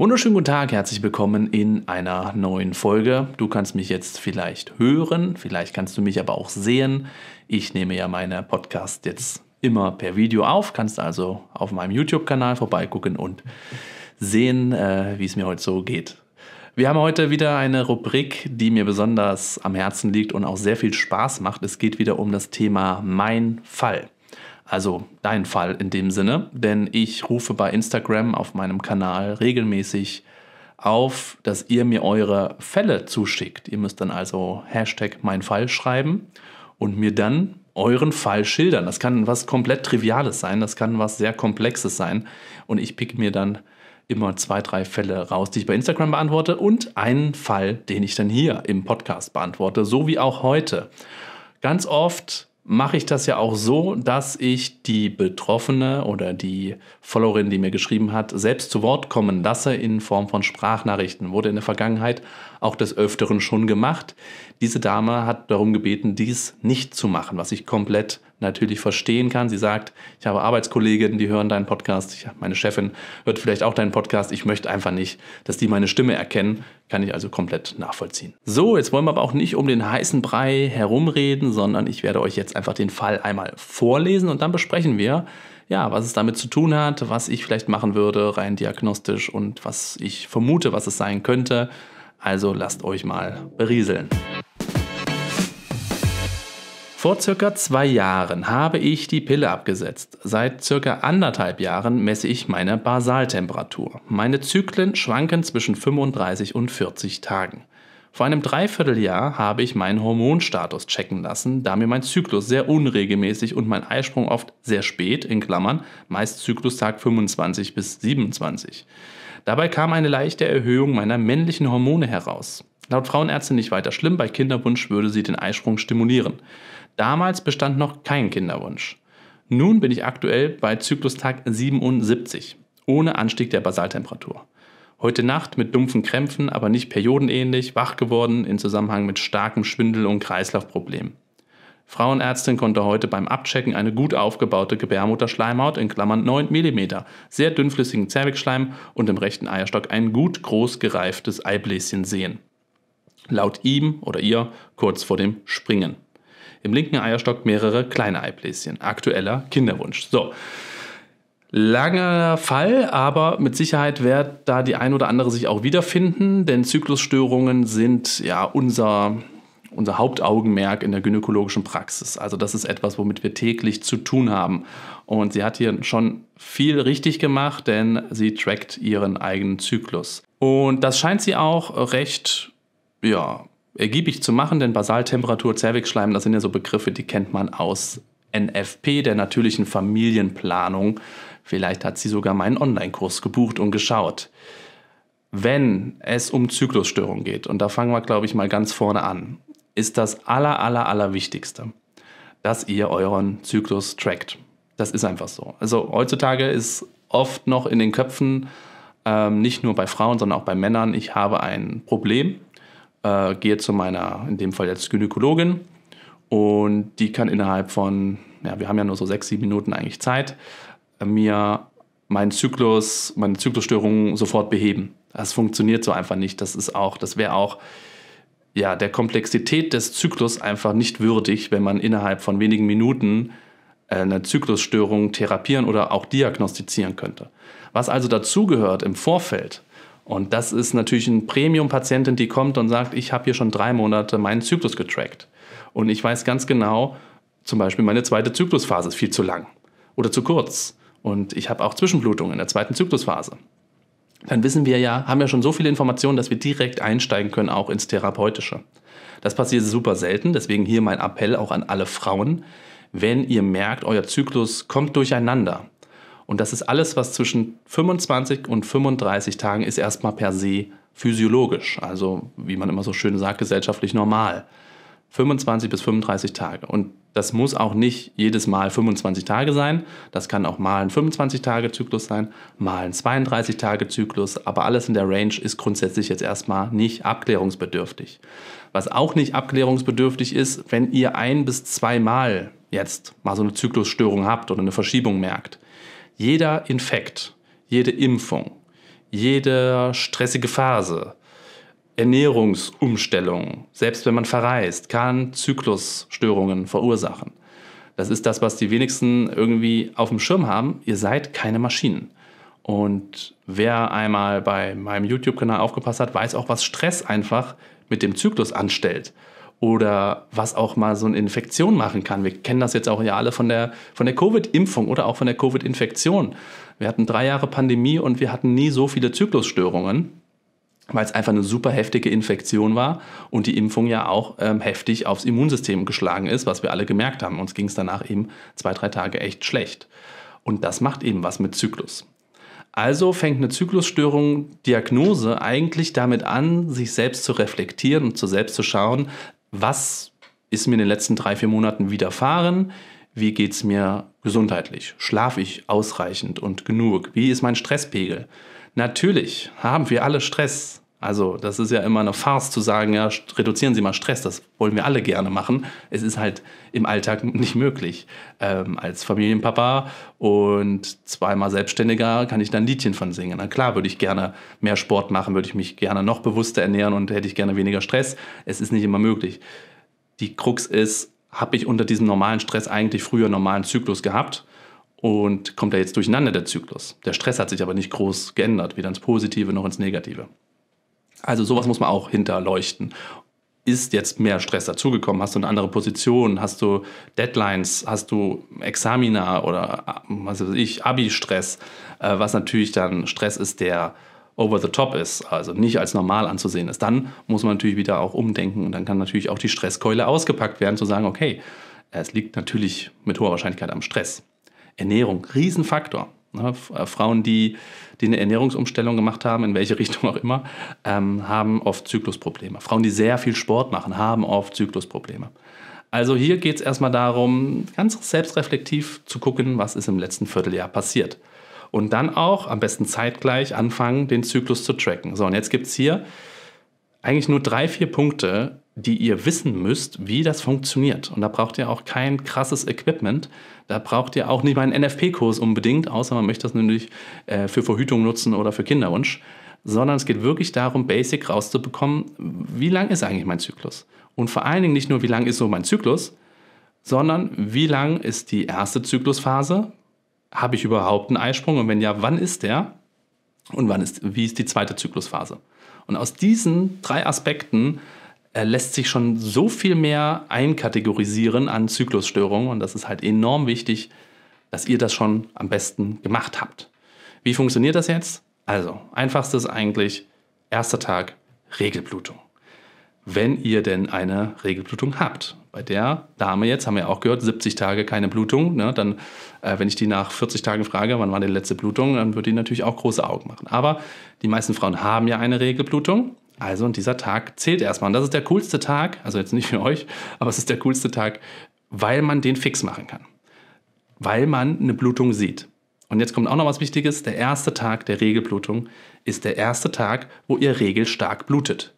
Wunderschönen guten Tag, herzlich willkommen in einer neuen Folge. Du kannst mich jetzt vielleicht hören, vielleicht kannst du mich aber auch sehen. Ich nehme ja meine Podcast jetzt immer per Video auf, kannst also auf meinem YouTube-Kanal vorbeigucken und sehen, äh, wie es mir heute so geht. Wir haben heute wieder eine Rubrik, die mir besonders am Herzen liegt und auch sehr viel Spaß macht. Es geht wieder um das Thema Mein Fall. Also dein Fall in dem Sinne, denn ich rufe bei Instagram auf meinem Kanal regelmäßig auf, dass ihr mir eure Fälle zuschickt. Ihr müsst dann also Hashtag mein Fall schreiben und mir dann euren Fall schildern. Das kann was komplett Triviales sein, das kann was sehr Komplexes sein. Und ich pick mir dann immer zwei, drei Fälle raus, die ich bei Instagram beantworte und einen Fall, den ich dann hier im Podcast beantworte, so wie auch heute. Ganz oft mache ich das ja auch so, dass ich die Betroffene oder die Followerin, die mir geschrieben hat, selbst zu Wort kommen lasse in Form von Sprachnachrichten. Wurde in der Vergangenheit auch des Öfteren schon gemacht. Diese Dame hat darum gebeten, dies nicht zu machen, was ich komplett natürlich verstehen kann. Sie sagt, ich habe Arbeitskolleginnen, die hören deinen Podcast, ich, meine Chefin hört vielleicht auch deinen Podcast, ich möchte einfach nicht, dass die meine Stimme erkennen, kann ich also komplett nachvollziehen. So, jetzt wollen wir aber auch nicht um den heißen Brei herumreden, sondern ich werde euch jetzt einfach den Fall einmal vorlesen und dann besprechen wir, ja, was es damit zu tun hat, was ich vielleicht machen würde, rein diagnostisch und was ich vermute, was es sein könnte. Also lasst euch mal berieseln. Vor circa zwei Jahren habe ich die Pille abgesetzt. Seit circa anderthalb Jahren messe ich meine Basaltemperatur. Meine Zyklen schwanken zwischen 35 und 40 Tagen. Vor einem Dreivierteljahr habe ich meinen Hormonstatus checken lassen, da mir mein Zyklus sehr unregelmäßig und mein Eisprung oft sehr spät, in Klammern, meist Zyklustag 25 bis 27. Dabei kam eine leichte Erhöhung meiner männlichen Hormone heraus. Laut Frauenärztin nicht weiter schlimm, bei Kinderwunsch würde sie den Eisprung stimulieren. Damals bestand noch kein Kinderwunsch. Nun bin ich aktuell bei Zyklustag 77, ohne Anstieg der Basaltemperatur. Heute Nacht mit dumpfen Krämpfen, aber nicht periodenähnlich, wach geworden in Zusammenhang mit starkem Schwindel- und Kreislaufproblemen. Frauenärztin konnte heute beim Abchecken eine gut aufgebaute Gebärmutterschleimhaut in Klammern 9 mm, sehr dünnflüssigen Zervixschleim und im rechten Eierstock ein gut groß gereiftes Eibläschen sehen. Laut ihm oder ihr kurz vor dem Springen. Im linken Eierstock mehrere kleine Eibläschen. Aktueller Kinderwunsch. So. Langer Fall, aber mit Sicherheit wird da die ein oder andere sich auch wiederfinden, denn Zyklusstörungen sind ja unser, unser Hauptaugenmerk in der gynäkologischen Praxis. Also das ist etwas, womit wir täglich zu tun haben. Und sie hat hier schon viel richtig gemacht, denn sie trackt ihren eigenen Zyklus. Und das scheint sie auch recht ja, ergiebig zu machen, denn Basaltemperatur, Zervixschleim, das sind ja so Begriffe, die kennt man aus NFP, der natürlichen Familienplanung. Vielleicht hat sie sogar meinen Online-Kurs gebucht und geschaut. Wenn es um Zyklusstörungen geht, und da fangen wir, glaube ich, mal ganz vorne an, ist das aller, aller, Allerwichtigste, dass ihr euren Zyklus trackt. Das ist einfach so. Also heutzutage ist oft noch in den Köpfen, ähm, nicht nur bei Frauen, sondern auch bei Männern, ich habe ein Problem äh, gehe zu meiner, in dem Fall jetzt Gynäkologin und die kann innerhalb von, ja, wir haben ja nur so sechs, sieben Minuten eigentlich Zeit, äh, mir meinen Zyklus, meine Zyklusstörungen sofort beheben. Das funktioniert so einfach nicht. Das ist auch, das wäre auch ja, der Komplexität des Zyklus einfach nicht würdig, wenn man innerhalb von wenigen Minuten äh, eine Zyklusstörung therapieren oder auch diagnostizieren könnte. Was also dazugehört im Vorfeld, und das ist natürlich ein Premium-Patientin, die kommt und sagt, ich habe hier schon drei Monate meinen Zyklus getrackt. Und ich weiß ganz genau, zum Beispiel meine zweite Zyklusphase ist viel zu lang oder zu kurz. Und ich habe auch Zwischenblutungen in der zweiten Zyklusphase. Dann wissen wir ja, haben ja schon so viele Informationen, dass wir direkt einsteigen können, auch ins Therapeutische. Das passiert super selten, deswegen hier mein Appell auch an alle Frauen. Wenn ihr merkt, euer Zyklus kommt durcheinander, und das ist alles, was zwischen 25 und 35 Tagen ist, erstmal per se physiologisch. Also, wie man immer so schön sagt, gesellschaftlich normal. 25 bis 35 Tage. Und das muss auch nicht jedes Mal 25 Tage sein. Das kann auch mal ein 25-Tage-Zyklus sein, mal ein 32-Tage-Zyklus. Aber alles in der Range ist grundsätzlich jetzt erstmal nicht abklärungsbedürftig. Was auch nicht abklärungsbedürftig ist, wenn ihr ein bis zweimal jetzt mal so eine Zyklusstörung habt oder eine Verschiebung merkt, jeder Infekt, jede Impfung, jede stressige Phase, Ernährungsumstellung, selbst wenn man verreist, kann Zyklusstörungen verursachen. Das ist das, was die wenigsten irgendwie auf dem Schirm haben. Ihr seid keine Maschinen. Und wer einmal bei meinem YouTube-Kanal aufgepasst hat, weiß auch, was Stress einfach mit dem Zyklus anstellt oder was auch mal so eine Infektion machen kann. Wir kennen das jetzt auch ja alle von der, von der Covid-Impfung oder auch von der Covid-Infektion. Wir hatten drei Jahre Pandemie und wir hatten nie so viele Zyklusstörungen, weil es einfach eine super heftige Infektion war und die Impfung ja auch ähm, heftig aufs Immunsystem geschlagen ist, was wir alle gemerkt haben. Uns ging es danach eben zwei, drei Tage echt schlecht. Und das macht eben was mit Zyklus. Also fängt eine Zyklusstörung Diagnose eigentlich damit an, sich selbst zu reflektieren und zu selbst zu schauen, was ist mir in den letzten drei, vier Monaten widerfahren? Wie geht es mir gesundheitlich? Schlafe ich ausreichend und genug? Wie ist mein Stresspegel? Natürlich haben wir alle Stress. Also das ist ja immer eine Farce zu sagen, ja, reduzieren Sie mal Stress, das wollen wir alle gerne machen. Es ist halt im Alltag nicht möglich. Ähm, als Familienpapa und zweimal Selbstständiger kann ich da ein Liedchen von singen. Na klar, würde ich gerne mehr Sport machen, würde ich mich gerne noch bewusster ernähren und hätte ich gerne weniger Stress. Es ist nicht immer möglich. Die Krux ist, habe ich unter diesem normalen Stress eigentlich früher einen normalen Zyklus gehabt? Und kommt da jetzt durcheinander der Zyklus? Der Stress hat sich aber nicht groß geändert, weder ins Positive noch ins Negative. Also sowas muss man auch hinterleuchten. Ist jetzt mehr Stress dazugekommen? Hast du eine andere Position? Hast du Deadlines? Hast du Examina oder was weiß ich, Abi-Stress? Äh, was natürlich dann Stress ist, der over the top ist, also nicht als normal anzusehen ist. Dann muss man natürlich wieder auch umdenken und dann kann natürlich auch die Stresskeule ausgepackt werden, zu sagen, okay, es liegt natürlich mit hoher Wahrscheinlichkeit am Stress. Ernährung, Riesenfaktor. Ne, äh, Frauen, die, die eine Ernährungsumstellung gemacht haben, in welche Richtung auch immer, ähm, haben oft Zyklusprobleme. Frauen, die sehr viel Sport machen, haben oft Zyklusprobleme. Also hier geht es erstmal darum, ganz selbstreflektiv zu gucken, was ist im letzten Vierteljahr passiert. Und dann auch am besten zeitgleich anfangen, den Zyklus zu tracken. So, und jetzt gibt es hier eigentlich nur drei, vier Punkte, die ihr wissen müsst, wie das funktioniert. Und da braucht ihr auch kein krasses Equipment. Da braucht ihr auch nicht mal einen NFP-Kurs unbedingt, außer man möchte das nämlich äh, für Verhütung nutzen oder für Kinderwunsch. Sondern es geht wirklich darum, basic rauszubekommen, wie lang ist eigentlich mein Zyklus? Und vor allen Dingen nicht nur, wie lang ist so mein Zyklus, sondern wie lang ist die erste Zyklusphase? Habe ich überhaupt einen Eisprung? Und wenn ja, wann ist der? und wann ist, wie ist die zweite Zyklusphase. Und aus diesen drei Aspekten äh, lässt sich schon so viel mehr einkategorisieren an Zyklusstörungen und das ist halt enorm wichtig, dass ihr das schon am besten gemacht habt. Wie funktioniert das jetzt? Also, einfachstes eigentlich, erster Tag, Regelblutung wenn ihr denn eine Regelblutung habt. Bei der Dame jetzt, haben wir ja auch gehört, 70 Tage keine Blutung. Ne? Dann, äh, wenn ich die nach 40 Tagen frage, wann war die letzte Blutung, dann würde die natürlich auch große Augen machen. Aber die meisten Frauen haben ja eine Regelblutung. Also und dieser Tag zählt erstmal. Und das ist der coolste Tag, also jetzt nicht für euch, aber es ist der coolste Tag, weil man den fix machen kann. Weil man eine Blutung sieht. Und jetzt kommt auch noch was Wichtiges. Der erste Tag der Regelblutung ist der erste Tag, wo ihr regelstark blutet.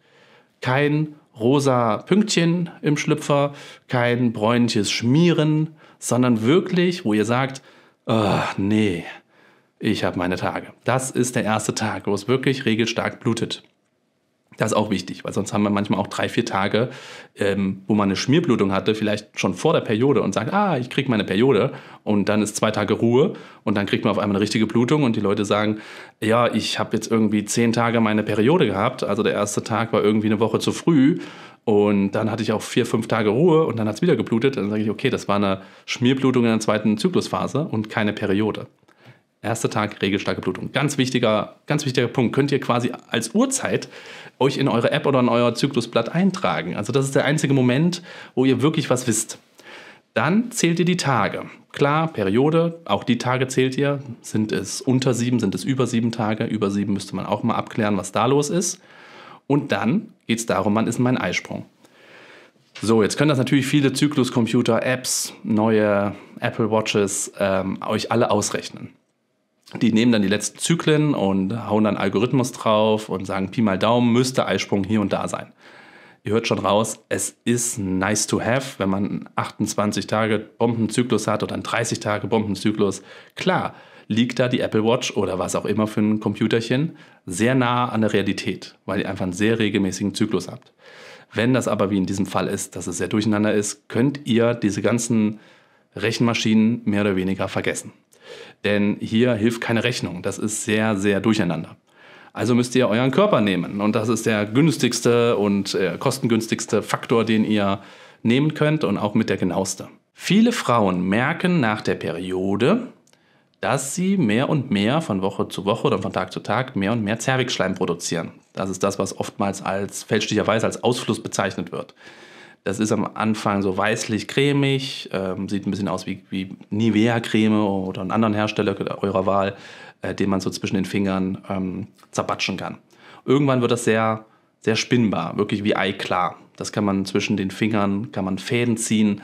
Kein rosa Pünktchen im Schlüpfer, kein bräunliches Schmieren, sondern wirklich, wo ihr sagt, oh, nee, ich habe meine Tage. Das ist der erste Tag, wo es wirklich regelstark blutet. Das ist auch wichtig, weil sonst haben wir manchmal auch drei, vier Tage, ähm, wo man eine Schmierblutung hatte, vielleicht schon vor der Periode und sagt, ah, ich kriege meine Periode und dann ist zwei Tage Ruhe und dann kriegt man auf einmal eine richtige Blutung und die Leute sagen, ja, ich habe jetzt irgendwie zehn Tage meine Periode gehabt, also der erste Tag war irgendwie eine Woche zu früh und dann hatte ich auch vier, fünf Tage Ruhe und dann hat es wieder geblutet. Dann sage ich, okay, das war eine Schmierblutung in der zweiten Zyklusphase und keine Periode. Erster Tag regelstarke Blutung. Ganz wichtiger, ganz wichtiger Punkt. Könnt ihr quasi als Uhrzeit euch in eure App oder in euer Zyklusblatt eintragen. Also das ist der einzige Moment, wo ihr wirklich was wisst. Dann zählt ihr die Tage. Klar, Periode, auch die Tage zählt ihr. Sind es unter sieben, sind es über sieben Tage? Über sieben müsste man auch mal abklären, was da los ist. Und dann geht es darum, wann ist mein Eisprung? So, jetzt können das natürlich viele Zykluscomputer, Apps, neue Apple Watches ähm, euch alle ausrechnen die nehmen dann die letzten Zyklen und hauen dann Algorithmus drauf und sagen, Pi mal Daumen müsste Eisprung hier und da sein. Ihr hört schon raus, es ist nice to have, wenn man 28 Tage Bombenzyklus hat oder einen 30 Tage Bombenzyklus. Klar, liegt da die Apple Watch oder was auch immer für ein Computerchen sehr nah an der Realität, weil ihr einfach einen sehr regelmäßigen Zyklus habt. Wenn das aber wie in diesem Fall ist, dass es sehr durcheinander ist, könnt ihr diese ganzen Rechenmaschinen mehr oder weniger vergessen. Denn hier hilft keine Rechnung. Das ist sehr, sehr durcheinander. Also müsst ihr euren Körper nehmen. Und das ist der günstigste und äh, kostengünstigste Faktor, den ihr nehmen könnt und auch mit der genaueste. Viele Frauen merken nach der Periode, dass sie mehr und mehr von Woche zu Woche oder von Tag zu Tag mehr und mehr Zervixschleim produzieren. Das ist das, was oftmals als fälschlicherweise als Ausfluss bezeichnet wird. Das ist am Anfang so weißlich-cremig, ähm, sieht ein bisschen aus wie, wie Nivea-Creme oder einen anderen Hersteller eurer Wahl, äh, den man so zwischen den Fingern ähm, zerbatschen kann. Irgendwann wird das sehr, sehr spinnbar, wirklich wie eiklar. Das kann man zwischen den Fingern, kann man Fäden ziehen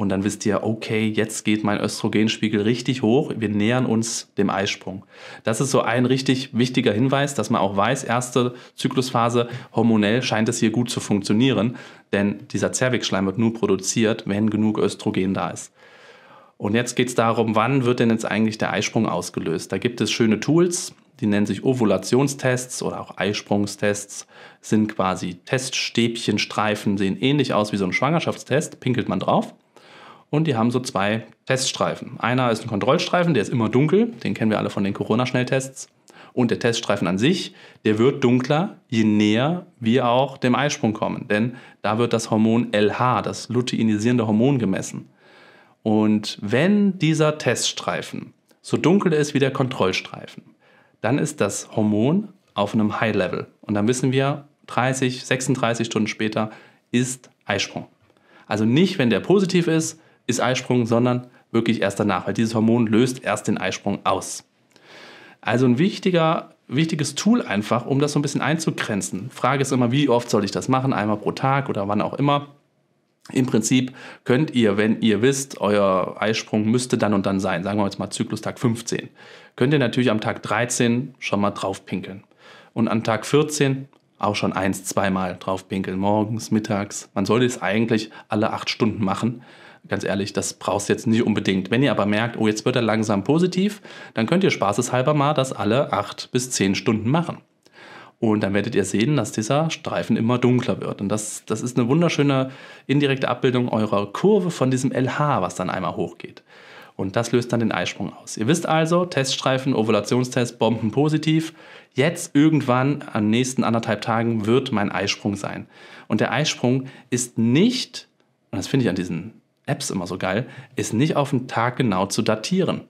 und dann wisst ihr, okay, jetzt geht mein Östrogenspiegel richtig hoch. Wir nähern uns dem Eisprung. Das ist so ein richtig wichtiger Hinweis, dass man auch weiß, erste Zyklusphase, hormonell scheint es hier gut zu funktionieren. Denn dieser Zervixschleim wird nur produziert, wenn genug Östrogen da ist. Und jetzt geht es darum, wann wird denn jetzt eigentlich der Eisprung ausgelöst? Da gibt es schöne Tools, die nennen sich Ovulationstests oder auch Eisprungstests, sind quasi Teststäbchenstreifen, sehen ähnlich aus wie so ein Schwangerschaftstest, pinkelt man drauf und die haben so zwei Teststreifen. Einer ist ein Kontrollstreifen, der ist immer dunkel, den kennen wir alle von den Corona-Schnelltests. Und der Teststreifen an sich, der wird dunkler, je näher wir auch dem Eisprung kommen. Denn da wird das Hormon LH, das luteinisierende Hormon, gemessen. Und wenn dieser Teststreifen so dunkel ist wie der Kontrollstreifen, dann ist das Hormon auf einem High Level. Und dann wissen wir, 30, 36 Stunden später ist Eisprung. Also nicht, wenn der positiv ist, ist Eisprung, sondern wirklich erst danach, weil dieses Hormon löst erst den Eisprung aus. Also ein wichtiger, wichtiges Tool einfach, um das so ein bisschen einzugrenzen. Frage ist immer, wie oft soll ich das machen? Einmal pro Tag oder wann auch immer. Im Prinzip könnt ihr, wenn ihr wisst, euer Eisprung müsste dann und dann sein, sagen wir jetzt mal Zyklustag 15, könnt ihr natürlich am Tag 13 schon mal drauf pinkeln. Und an Tag 14 auch schon eins, zweimal drauf pinkeln, morgens, mittags. Man sollte es eigentlich alle acht Stunden machen, ganz ehrlich, das brauchst du jetzt nicht unbedingt. Wenn ihr aber merkt, oh, jetzt wird er langsam positiv, dann könnt ihr spaßeshalber mal das alle acht bis zehn Stunden machen. Und dann werdet ihr sehen, dass dieser Streifen immer dunkler wird. Und das, das ist eine wunderschöne indirekte Abbildung eurer Kurve von diesem LH, was dann einmal hochgeht. Und das löst dann den Eisprung aus. Ihr wisst also, Teststreifen, Ovulationstest, Bomben positiv. Jetzt irgendwann, am nächsten anderthalb Tagen, wird mein Eisprung sein. Und der Eisprung ist nicht, und das finde ich an diesen Apps immer so geil, ist nicht auf den Tag genau zu datieren.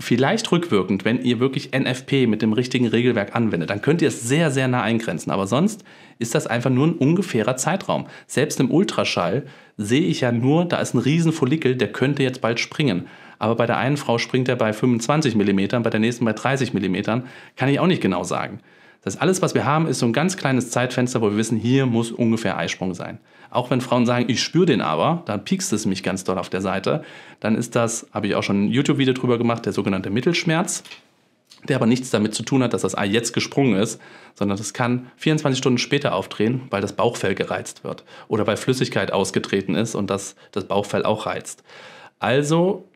Vielleicht rückwirkend, wenn ihr wirklich NFP mit dem richtigen Regelwerk anwendet, dann könnt ihr es sehr, sehr nah eingrenzen. Aber sonst ist das einfach nur ein ungefährer Zeitraum. Selbst im Ultraschall sehe ich ja nur, da ist ein riesen Follikel, der könnte jetzt bald springen. Aber bei der einen Frau springt er bei 25 mm, bei der nächsten bei 30 mm, kann ich auch nicht genau sagen. Das heißt, alles, was wir haben, ist so ein ganz kleines Zeitfenster, wo wir wissen, hier muss ungefähr Eisprung sein. Auch wenn Frauen sagen, ich spüre den aber, dann piekst es mich ganz doll auf der Seite, dann ist das, habe ich auch schon ein YouTube-Video drüber gemacht, der sogenannte Mittelschmerz, der aber nichts damit zu tun hat, dass das Ei jetzt gesprungen ist, sondern das kann 24 Stunden später aufdrehen, weil das Bauchfell gereizt wird oder weil Flüssigkeit ausgetreten ist und das das Bauchfell auch reizt. Also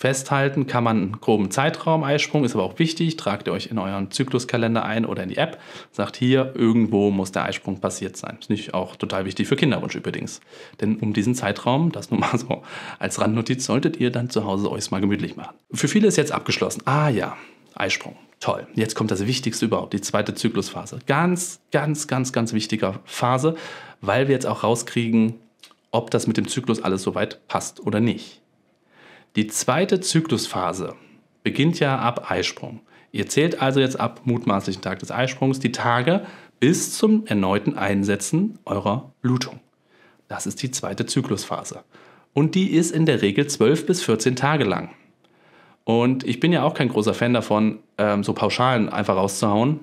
festhalten kann man einen groben Zeitraum, Eisprung ist aber auch wichtig, tragt ihr euch in euren Zykluskalender ein oder in die App, sagt hier, irgendwo muss der Eisprung passiert sein. Ist nicht auch total wichtig für Kinderwunsch übrigens. Denn um diesen Zeitraum, das nun mal so als Randnotiz, solltet ihr dann zu Hause euch mal gemütlich machen. Für viele ist jetzt abgeschlossen. Ah ja, Eisprung. Toll. Jetzt kommt das Wichtigste überhaupt, die zweite Zyklusphase. Ganz, ganz, ganz, ganz wichtiger Phase, weil wir jetzt auch rauskriegen, ob das mit dem Zyklus alles soweit passt oder nicht. Die zweite Zyklusphase beginnt ja ab Eisprung. Ihr zählt also jetzt ab mutmaßlichen Tag des Eisprungs die Tage bis zum erneuten Einsetzen eurer Blutung. Das ist die zweite Zyklusphase. Und die ist in der Regel 12 bis 14 Tage lang. Und ich bin ja auch kein großer Fan davon, ähm, so Pauschalen einfach rauszuhauen,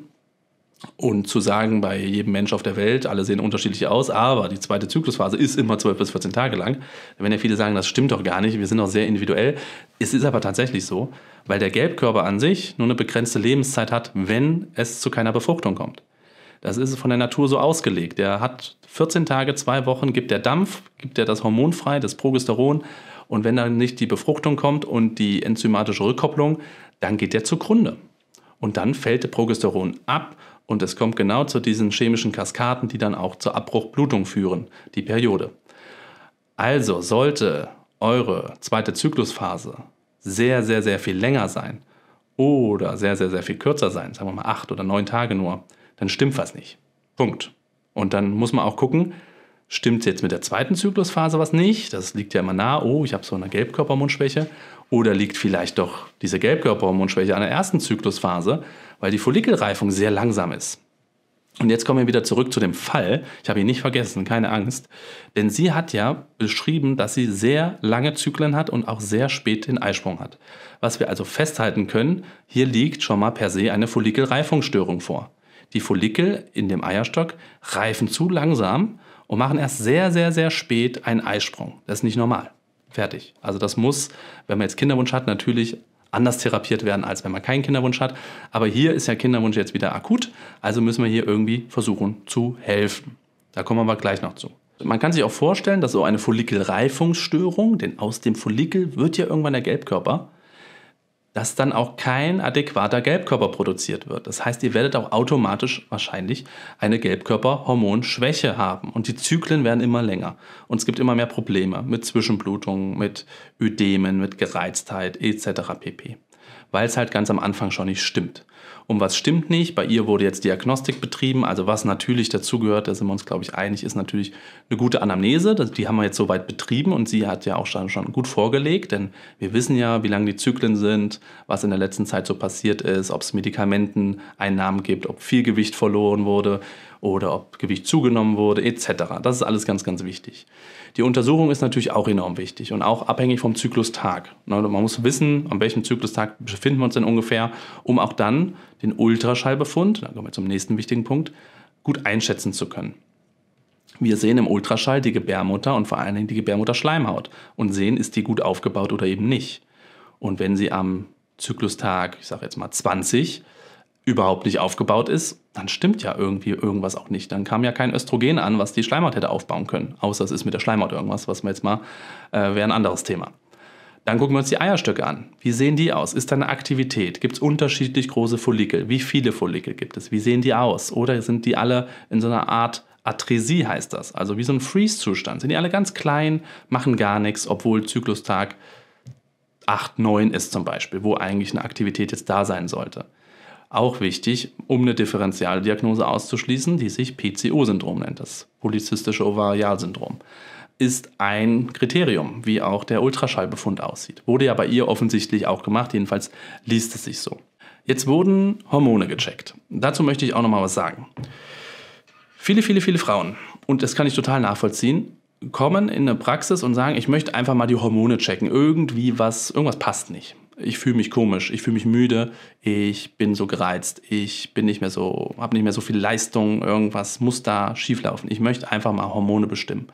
und zu sagen, bei jedem Mensch auf der Welt, alle sehen unterschiedlich aus, aber die zweite Zyklusphase ist immer 12 bis 14 Tage lang. Wenn ja viele sagen, das stimmt doch gar nicht, wir sind doch sehr individuell. Es ist aber tatsächlich so, weil der Gelbkörper an sich nur eine begrenzte Lebenszeit hat, wenn es zu keiner Befruchtung kommt. Das ist von der Natur so ausgelegt. Der hat 14 Tage, zwei Wochen, gibt der Dampf, gibt er das Hormon frei, das Progesteron. Und wenn dann nicht die Befruchtung kommt und die enzymatische Rückkopplung, dann geht der zugrunde. Und dann fällt der Progesteron ab und es kommt genau zu diesen chemischen Kaskaden, die dann auch zur Abbruchblutung führen, die Periode. Also sollte eure zweite Zyklusphase sehr, sehr, sehr viel länger sein oder sehr, sehr, sehr viel kürzer sein, sagen wir mal acht oder neun Tage nur, dann stimmt was nicht. Punkt. Und dann muss man auch gucken, Stimmt jetzt mit der zweiten Zyklusphase was nicht? Das liegt ja immer nah, oh, ich habe so eine Gelbkörperhormonschwäche. Oder liegt vielleicht doch diese Gelbkörperhormonschwäche an der ersten Zyklusphase, weil die Follikelreifung sehr langsam ist. Und jetzt kommen wir wieder zurück zu dem Fall. Ich habe ihn nicht vergessen, keine Angst. Denn sie hat ja beschrieben, dass sie sehr lange Zyklen hat und auch sehr spät den Eisprung hat. Was wir also festhalten können, hier liegt schon mal per se eine Follikelreifungsstörung vor. Die Follikel in dem Eierstock reifen zu langsam und machen erst sehr, sehr, sehr spät einen Eisprung. Das ist nicht normal. Fertig. Also das muss, wenn man jetzt Kinderwunsch hat, natürlich anders therapiert werden, als wenn man keinen Kinderwunsch hat. Aber hier ist ja Kinderwunsch jetzt wieder akut, also müssen wir hier irgendwie versuchen zu helfen. Da kommen wir aber gleich noch zu. Man kann sich auch vorstellen, dass so eine Follikelreifungsstörung, denn aus dem Follikel wird ja irgendwann der Gelbkörper, dass dann auch kein adäquater Gelbkörper produziert wird. Das heißt, ihr werdet auch automatisch wahrscheinlich eine Gelbkörperhormonschwäche haben und die Zyklen werden immer länger und es gibt immer mehr Probleme mit Zwischenblutungen, mit Ödemen, mit Gereiztheit etc. pp, weil es halt ganz am Anfang schon nicht stimmt um was stimmt nicht. Bei ihr wurde jetzt Diagnostik betrieben. Also was natürlich dazugehört, da sind wir uns, glaube ich, einig, ist natürlich eine gute Anamnese. Die haben wir jetzt soweit betrieben und sie hat ja auch schon, schon gut vorgelegt, denn wir wissen ja, wie lang die Zyklen sind, was in der letzten Zeit so passiert ist, ob es Medikamenteneinnahmen gibt, ob viel Gewicht verloren wurde, oder ob Gewicht zugenommen wurde etc. Das ist alles ganz, ganz wichtig. Die Untersuchung ist natürlich auch enorm wichtig und auch abhängig vom Zyklustag. Ne, man muss wissen, an welchem Zyklustag befinden wir uns denn ungefähr, um auch dann den Ultraschallbefund, da kommen wir zum nächsten wichtigen Punkt, gut einschätzen zu können. Wir sehen im Ultraschall die Gebärmutter und vor allen Dingen die Gebärmutterschleimhaut und sehen, ist die gut aufgebaut oder eben nicht. Und wenn sie am Zyklustag, ich sage jetzt mal 20, überhaupt nicht aufgebaut ist, dann stimmt ja irgendwie irgendwas auch nicht. Dann kam ja kein Östrogen an, was die Schleimhaut hätte aufbauen können. Außer es ist mit der Schleimhaut irgendwas, was wir jetzt mal, äh, wäre ein anderes Thema. Dann gucken wir uns die Eierstöcke an. Wie sehen die aus? Ist da eine Aktivität? Gibt es unterschiedlich große Follikel? Wie viele Follikel gibt es? Wie sehen die aus? Oder sind die alle in so einer Art Atresie heißt das? Also wie so ein Freeze-Zustand. Sind die alle ganz klein, machen gar nichts, obwohl Zyklustag 8, 9 ist zum Beispiel, wo eigentlich eine Aktivität jetzt da sein sollte auch wichtig, um eine Differentialdiagnose auszuschließen, die sich PCO-Syndrom nennt, das polyzystische Ovarialsyndrom. Ist ein Kriterium, wie auch der Ultraschallbefund aussieht. Wurde ja bei ihr offensichtlich auch gemacht, jedenfalls liest es sich so. Jetzt wurden Hormone gecheckt. Dazu möchte ich auch nochmal was sagen. Viele, viele, viele Frauen, und das kann ich total nachvollziehen, kommen in eine Praxis und sagen, ich möchte einfach mal die Hormone checken. Irgendwie was, irgendwas passt nicht ich fühle mich komisch, ich fühle mich müde, ich bin so gereizt, ich bin nicht mehr so, habe nicht mehr so viel Leistung, irgendwas muss da schieflaufen. Ich möchte einfach mal Hormone bestimmen.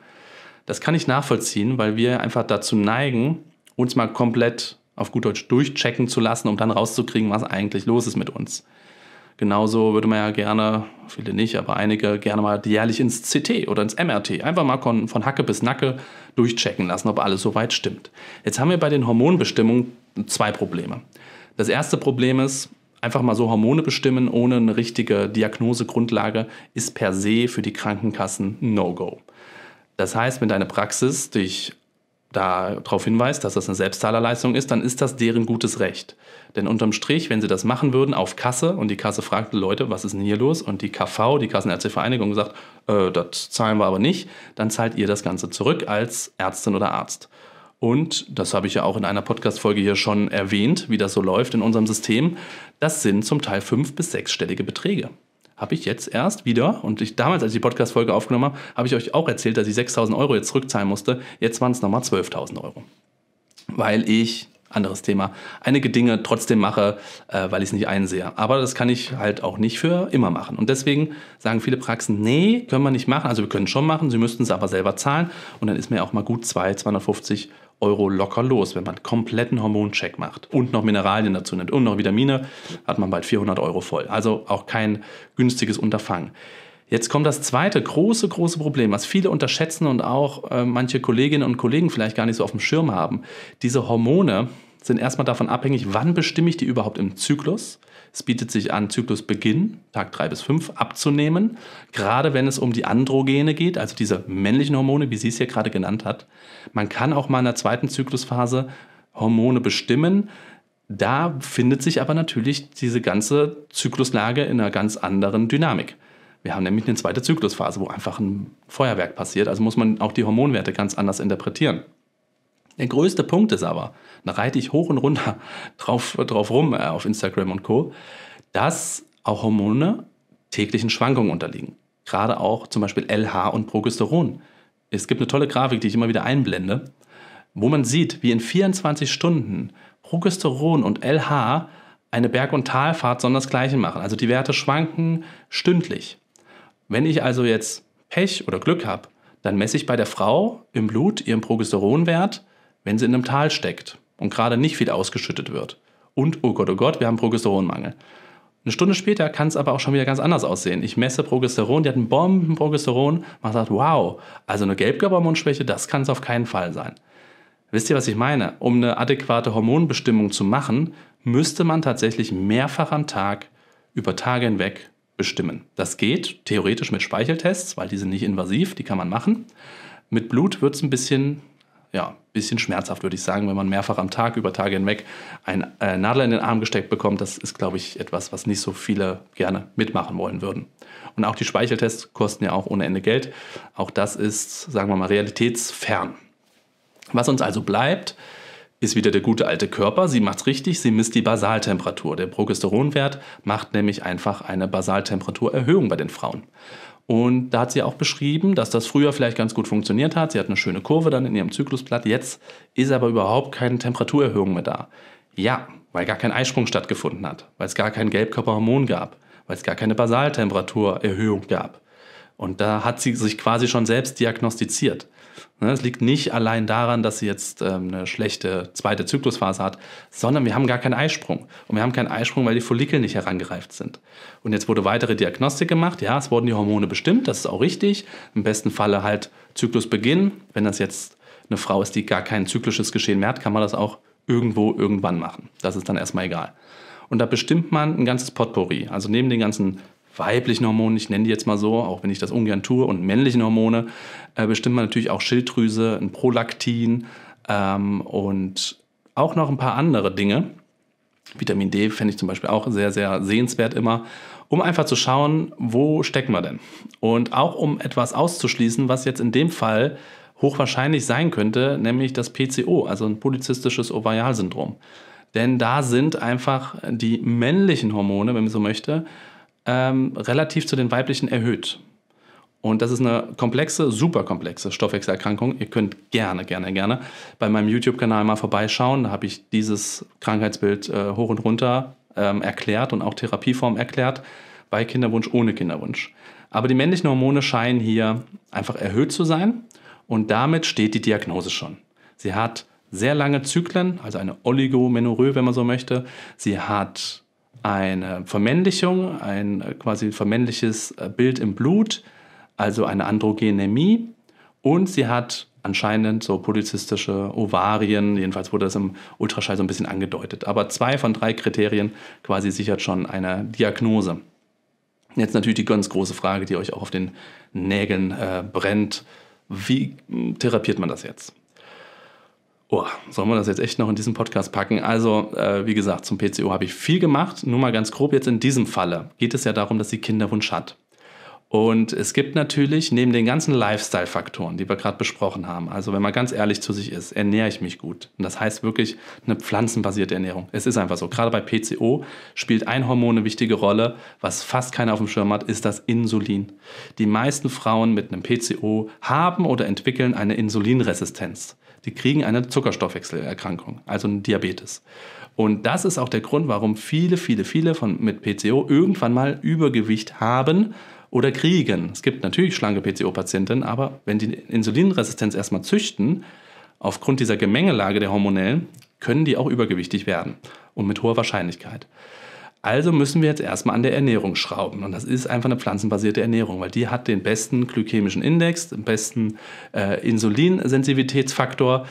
Das kann ich nachvollziehen, weil wir einfach dazu neigen, uns mal komplett auf gut Deutsch durchchecken zu lassen, um dann rauszukriegen, was eigentlich los ist mit uns. Genauso würde man ja gerne, viele nicht, aber einige gerne mal jährlich ins CT oder ins MRT, einfach mal von, von Hacke bis Nacke durchchecken lassen, ob alles soweit stimmt. Jetzt haben wir bei den Hormonbestimmungen zwei Probleme. Das erste Problem ist, einfach mal so Hormone bestimmen ohne eine richtige Diagnosegrundlage ist per se für die Krankenkassen No-Go. Das heißt, wenn deine Praxis dich darauf hinweist, dass das eine Selbstzahlerleistung ist, dann ist das deren gutes Recht. Denn unterm Strich, wenn sie das machen würden auf Kasse und die Kasse fragt Leute, was ist denn hier los? Und die KV, die Kassenärztevereinigung, sagt, äh, das zahlen wir aber nicht, dann zahlt ihr das Ganze zurück als Ärztin oder Arzt. Und das habe ich ja auch in einer Podcast-Folge hier schon erwähnt, wie das so läuft in unserem System. Das sind zum Teil fünf- bis sechsstellige Beträge. Habe ich jetzt erst wieder, und ich damals, als ich die Podcast-Folge aufgenommen habe, habe ich euch auch erzählt, dass ich 6000 Euro jetzt zurückzahlen musste. Jetzt waren es nochmal 12.000 Euro. Weil ich anderes Thema, einige Dinge trotzdem mache, äh, weil ich es nicht einsehe. Aber das kann ich halt auch nicht für immer machen. Und deswegen sagen viele Praxen, nee, können wir nicht machen. Also wir können schon machen, sie müssten es aber selber zahlen. Und dann ist mir auch mal gut 2, 250 Euro locker los, wenn man kompletten Hormoncheck macht und noch Mineralien dazu nimmt und noch Vitamine, hat man bald 400 Euro voll. Also auch kein günstiges Unterfangen. Jetzt kommt das zweite große, große Problem, was viele unterschätzen und auch äh, manche Kolleginnen und Kollegen vielleicht gar nicht so auf dem Schirm haben. Diese Hormone, sind erstmal davon abhängig, wann bestimme ich die überhaupt im Zyklus. Es bietet sich an, Zyklusbeginn, Tag 3 bis 5, abzunehmen, gerade wenn es um die Androgene geht, also diese männlichen Hormone, wie sie es hier gerade genannt hat. Man kann auch mal in der zweiten Zyklusphase Hormone bestimmen. Da findet sich aber natürlich diese ganze Zykluslage in einer ganz anderen Dynamik. Wir haben nämlich eine zweite Zyklusphase, wo einfach ein Feuerwerk passiert. Also muss man auch die Hormonwerte ganz anders interpretieren. Der größte Punkt ist aber, da reite ich hoch und runter drauf, drauf rum äh, auf Instagram und Co., dass auch Hormone täglichen Schwankungen unterliegen. Gerade auch zum Beispiel LH und Progesteron. Es gibt eine tolle Grafik, die ich immer wieder einblende, wo man sieht, wie in 24 Stunden Progesteron und LH eine Berg- und Talfahrt sondersgleichen machen. Also die Werte schwanken stündlich. Wenn ich also jetzt Pech oder Glück habe, dann messe ich bei der Frau im Blut ihren Progesteronwert wenn sie in einem Tal steckt und gerade nicht viel ausgeschüttet wird. Und, oh Gott, oh Gott, wir haben Progesteronmangel. Eine Stunde später kann es aber auch schon wieder ganz anders aussehen. Ich messe Progesteron, die hat einen Bombenprogesteron. Man sagt, wow, also eine Gelbkörperhormonschwäche, das kann es auf keinen Fall sein. Wisst ihr, was ich meine? Um eine adäquate Hormonbestimmung zu machen, müsste man tatsächlich mehrfach am Tag über Tage hinweg bestimmen. Das geht theoretisch mit Speicheltests, weil die sind nicht invasiv, die kann man machen. Mit Blut wird es ein bisschen ja, bisschen schmerzhaft, würde ich sagen, wenn man mehrfach am Tag, über Tage hinweg, eine äh, Nadel in den Arm gesteckt bekommt. Das ist, glaube ich, etwas, was nicht so viele gerne mitmachen wollen würden. Und auch die Speicheltests kosten ja auch ohne Ende Geld. Auch das ist, sagen wir mal, realitätsfern. Was uns also bleibt, ist wieder der gute alte Körper. Sie macht's richtig, sie misst die Basaltemperatur. Der Progesteronwert macht nämlich einfach eine Basaltemperaturerhöhung bei den Frauen. Und da hat sie auch beschrieben, dass das früher vielleicht ganz gut funktioniert hat. Sie hat eine schöne Kurve dann in ihrem Zyklusblatt. Jetzt ist aber überhaupt keine Temperaturerhöhung mehr da. Ja, weil gar kein Eisprung stattgefunden hat, weil es gar kein Gelbkörperhormon gab, weil es gar keine Basaltemperaturerhöhung gab. Und da hat sie sich quasi schon selbst diagnostiziert. Ne, es liegt nicht allein daran, dass sie jetzt ähm, eine schlechte zweite Zyklusphase hat, sondern wir haben gar keinen Eisprung. Und wir haben keinen Eisprung, weil die Follikel nicht herangereift sind. Und jetzt wurde weitere Diagnostik gemacht. Ja, es wurden die Hormone bestimmt, das ist auch richtig. Im besten Falle halt Zyklusbeginn. Wenn das jetzt eine Frau ist, die gar kein zyklisches Geschehen mehr hat, kann man das auch irgendwo irgendwann machen. Das ist dann erstmal egal. Und da bestimmt man ein ganzes Potpourri. Also neben den ganzen weiblichen Hormonen, ich nenne die jetzt mal so, auch wenn ich das ungern tue, und männlichen Hormone, äh, bestimmt man natürlich auch Schilddrüse, ein Prolaktin ähm, und auch noch ein paar andere Dinge. Vitamin D fände ich zum Beispiel auch sehr, sehr sehenswert immer, um einfach zu schauen, wo stecken wir denn? Und auch um etwas auszuschließen, was jetzt in dem Fall hochwahrscheinlich sein könnte, nämlich das PCO, also ein polyzystisches Ovarialsyndrom. Denn da sind einfach die männlichen Hormone, wenn man so möchte, ähm, relativ zu den weiblichen erhöht. Und das ist eine komplexe, super komplexe Stoffwechselerkrankung. Ihr könnt gerne, gerne, gerne bei meinem YouTube-Kanal mal vorbeischauen. Da habe ich dieses Krankheitsbild äh, hoch und runter ähm, erklärt und auch Therapieform erklärt bei Kinderwunsch ohne Kinderwunsch. Aber die männlichen Hormone scheinen hier einfach erhöht zu sein und damit steht die Diagnose schon. Sie hat sehr lange Zyklen, also eine Oligomenorrhoe, wenn man so möchte. Sie hat eine Vermännlichung, ein äh, quasi vermännliches äh, Bild im Blut, also eine Androgenämie. Und sie hat anscheinend so polizistische Ovarien. Jedenfalls wurde das im Ultraschall so ein bisschen angedeutet. Aber zwei von drei Kriterien quasi sichert schon eine Diagnose. Jetzt natürlich die ganz große Frage, die euch auch auf den Nägeln äh, brennt. Wie hm, therapiert man das jetzt? Oh, sollen wir das jetzt echt noch in diesen Podcast packen? Also, äh, wie gesagt, zum PCO habe ich viel gemacht. Nur mal ganz grob jetzt in diesem Falle geht es ja darum, dass sie Kinderwunsch hat. Und es gibt natürlich neben den ganzen Lifestyle-Faktoren, die wir gerade besprochen haben, also wenn man ganz ehrlich zu sich ist, ernähre ich mich gut. Und das heißt wirklich eine pflanzenbasierte Ernährung. Es ist einfach so. Gerade bei PCO spielt ein Hormon eine wichtige Rolle. Was fast keiner auf dem Schirm hat, ist das Insulin. Die meisten Frauen mit einem PCO haben oder entwickeln eine Insulinresistenz die kriegen eine Zuckerstoffwechselerkrankung, also einen Diabetes. Und das ist auch der Grund, warum viele, viele, viele von, mit PCO irgendwann mal Übergewicht haben oder kriegen. Es gibt natürlich schlanke PCO-Patienten, aber wenn die Insulinresistenz erstmal züchten, aufgrund dieser Gemengelage der hormonellen, können die auch übergewichtig werden und mit hoher Wahrscheinlichkeit. Also müssen wir jetzt erstmal an der Ernährung schrauben. Und das ist einfach eine pflanzenbasierte Ernährung, weil die hat den besten glykämischen Index, den besten äh, Insulinsensitivitätsfaktor.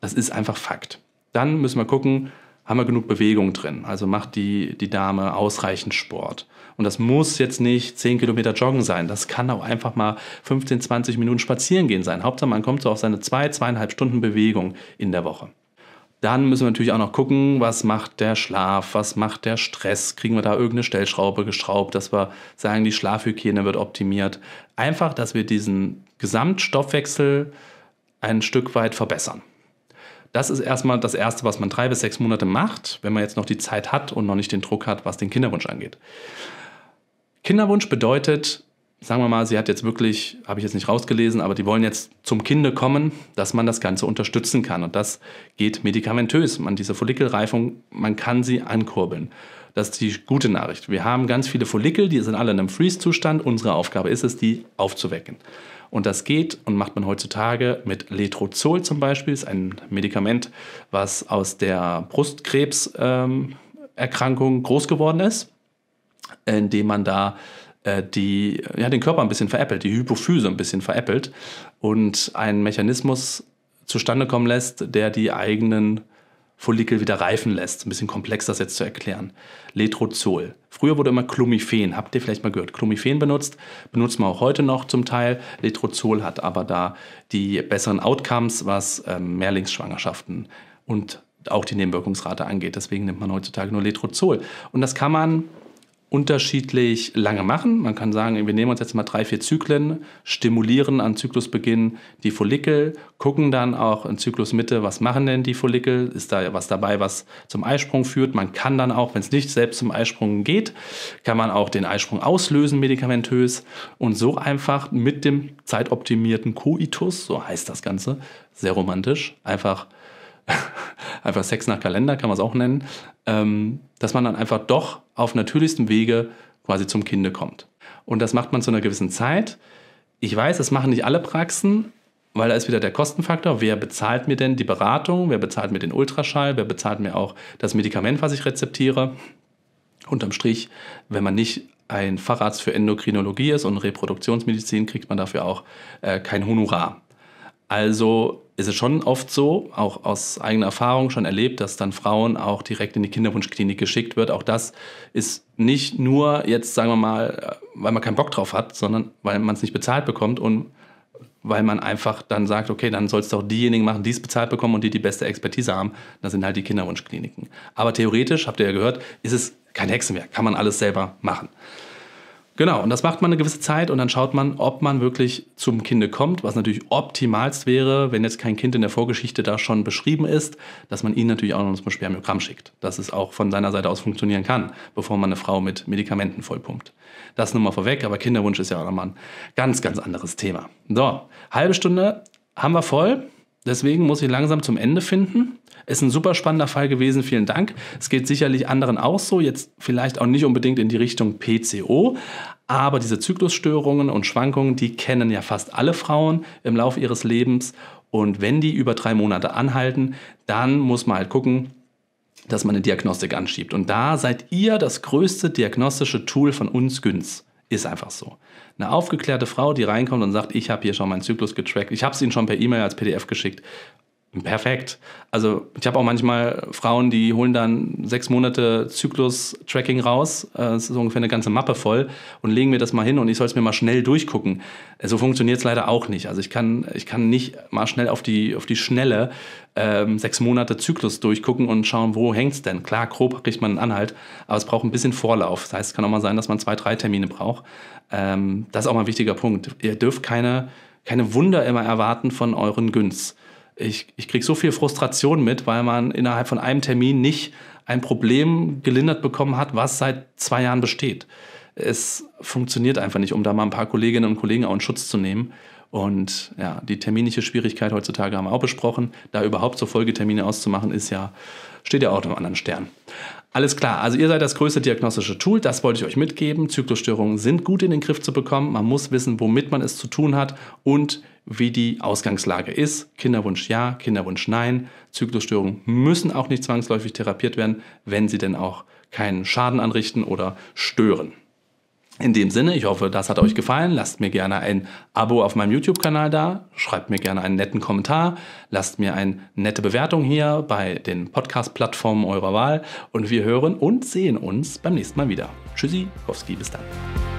Das ist einfach Fakt. Dann müssen wir gucken, haben wir genug Bewegung drin? Also macht die, die Dame ausreichend Sport. Und das muss jetzt nicht 10 Kilometer joggen sein. Das kann auch einfach mal 15, 20 Minuten spazieren gehen sein. Hauptsache, man kommt so auf seine zwei, zweieinhalb Stunden Bewegung in der Woche. Dann müssen wir natürlich auch noch gucken, was macht der Schlaf, was macht der Stress, kriegen wir da irgendeine Stellschraube geschraubt, dass wir sagen, die Schlafhygiene wird optimiert. Einfach, dass wir diesen Gesamtstoffwechsel ein Stück weit verbessern. Das ist erstmal das Erste, was man drei bis sechs Monate macht, wenn man jetzt noch die Zeit hat und noch nicht den Druck hat, was den Kinderwunsch angeht. Kinderwunsch bedeutet, sagen wir mal, sie hat jetzt wirklich, habe ich jetzt nicht rausgelesen, aber die wollen jetzt zum Kinde kommen, dass man das Ganze unterstützen kann. Und das geht medikamentös. Man, diese Follikelreifung, man kann sie ankurbeln. Das ist die gute Nachricht. Wir haben ganz viele Follikel, die sind alle in einem Freeze-Zustand. Unsere Aufgabe ist es, die aufzuwecken. Und das geht und macht man heutzutage mit Letrozol zum Beispiel, Das ist ein Medikament, was aus der Brustkrebserkrankung ähm, groß geworden ist, indem man da äh, die ja, den Körper ein bisschen veräppelt, die Hypophyse ein bisschen veräppelt und einen Mechanismus zustande kommen lässt, der die eigenen Follikel wieder reifen lässt. Ein bisschen komplex das jetzt zu erklären. Letrozol. Früher wurde immer Clomiphen, habt ihr vielleicht mal gehört, Clomiphen benutzt, benutzt man auch heute noch zum Teil. Letrozol hat aber da die besseren Outcomes, was ähm, Mehrlingsschwangerschaften und auch die Nebenwirkungsrate angeht. Deswegen nimmt man heutzutage nur Letrozol. Und das kann man unterschiedlich lange machen. Man kann sagen, wir nehmen uns jetzt mal drei, vier Zyklen, stimulieren an Zyklusbeginn die Follikel, gucken dann auch in Zyklusmitte, was machen denn die Follikel, ist da was dabei, was zum Eisprung führt. Man kann dann auch, wenn es nicht selbst zum Eisprung geht, kann man auch den Eisprung auslösen medikamentös und so einfach mit dem zeitoptimierten Coitus, so heißt das Ganze, sehr romantisch, einfach einfach Sex nach Kalender kann man es auch nennen, ähm, dass man dann einfach doch auf natürlichstem Wege quasi zum Kinde kommt. Und das macht man zu einer gewissen Zeit. Ich weiß, das machen nicht alle Praxen, weil da ist wieder der Kostenfaktor. Wer bezahlt mir denn die Beratung? Wer bezahlt mir den Ultraschall? Wer bezahlt mir auch das Medikament, was ich rezeptiere? Unterm Strich, wenn man nicht ein Facharzt für Endokrinologie ist und Reproduktionsmedizin, kriegt man dafür auch äh, kein Honorar. Also ist es schon oft so, auch aus eigener Erfahrung schon erlebt, dass dann Frauen auch direkt in die Kinderwunschklinik geschickt wird. Auch das ist nicht nur jetzt, sagen wir mal, äh, weil man keinen Bock drauf hat, sondern weil man es nicht bezahlt bekommt und weil man einfach dann sagt, okay, dann soll es doch diejenigen machen, die es bezahlt bekommen und die die beste Expertise haben. Das sind halt die Kinderwunschkliniken. Aber theoretisch, habt ihr ja gehört, ist es kein Hexenwerk, kann man alles selber machen. Genau, und das macht man eine gewisse Zeit und dann schaut man, ob man wirklich zum Kinde kommt, was natürlich optimalst wäre, wenn jetzt kein Kind in der Vorgeschichte da schon beschrieben ist, dass man ihn natürlich auch noch zum Spermiogramm schickt, dass es auch von seiner Seite aus funktionieren kann, bevor man eine Frau mit Medikamenten vollpumpt. Das nur mal vorweg, aber Kinderwunsch ist ja auch nochmal ein ganz, ganz anderes Thema. So, halbe Stunde haben wir voll. Deswegen muss ich langsam zum Ende finden. Ist ein super spannender Fall gewesen, vielen Dank. Es geht sicherlich anderen auch so, jetzt vielleicht auch nicht unbedingt in die Richtung PCO, aber diese Zyklusstörungen und Schwankungen, die kennen ja fast alle Frauen im Laufe ihres Lebens. Und wenn die über drei Monate anhalten, dann muss man halt gucken, dass man eine Diagnostik anschiebt. Und da seid ihr das größte diagnostische Tool von uns, Günz. Ist einfach so. Eine aufgeklärte Frau, die reinkommt und sagt, ich habe hier schon meinen Zyklus getrackt, ich habe es Ihnen schon per E-Mail als PDF geschickt, Perfekt. Also ich habe auch manchmal Frauen, die holen dann sechs Monate Zyklus-Tracking raus, äh, es ist ungefähr eine ganze Mappe voll und legen mir das mal hin und ich soll es mir mal schnell durchgucken. Äh, so funktioniert es leider auch nicht. Also ich kann, ich kann nicht mal schnell auf die, auf die Schnelle ähm, sechs Monate Zyklus durchgucken und schauen, wo hängt es denn. Klar, grob kriegt man einen Anhalt, aber es braucht ein bisschen Vorlauf. Das heißt, es kann auch mal sein, dass man zwei, drei Termine braucht. Ähm, das ist auch mal ein wichtiger Punkt. Ihr dürft keine, keine Wunder immer erwarten von euren Günsts ich, ich kriege so viel Frustration mit, weil man innerhalb von einem Termin nicht ein Problem gelindert bekommen hat, was seit zwei Jahren besteht. Es funktioniert einfach nicht, um da mal ein paar Kolleginnen und Kollegen auch in Schutz zu nehmen. Und ja, die terminliche Schwierigkeit heutzutage haben wir auch besprochen. Da überhaupt so Folgetermine auszumachen, ist ja, steht ja auch im anderen Stern. Alles klar, also ihr seid das größte diagnostische Tool, das wollte ich euch mitgeben. Zyklusstörungen sind gut in den Griff zu bekommen. Man muss wissen, womit man es zu tun hat und wie die Ausgangslage ist. Kinderwunsch ja, Kinderwunsch nein. Zyklusstörungen müssen auch nicht zwangsläufig therapiert werden, wenn sie denn auch keinen Schaden anrichten oder stören. In dem Sinne, ich hoffe, das hat euch gefallen. Lasst mir gerne ein Abo auf meinem YouTube-Kanal da, schreibt mir gerne einen netten Kommentar, lasst mir eine nette Bewertung hier bei den Podcast-Plattformen eurer Wahl und wir hören und sehen uns beim nächsten Mal wieder. Tschüssi, Kowski, bis dann.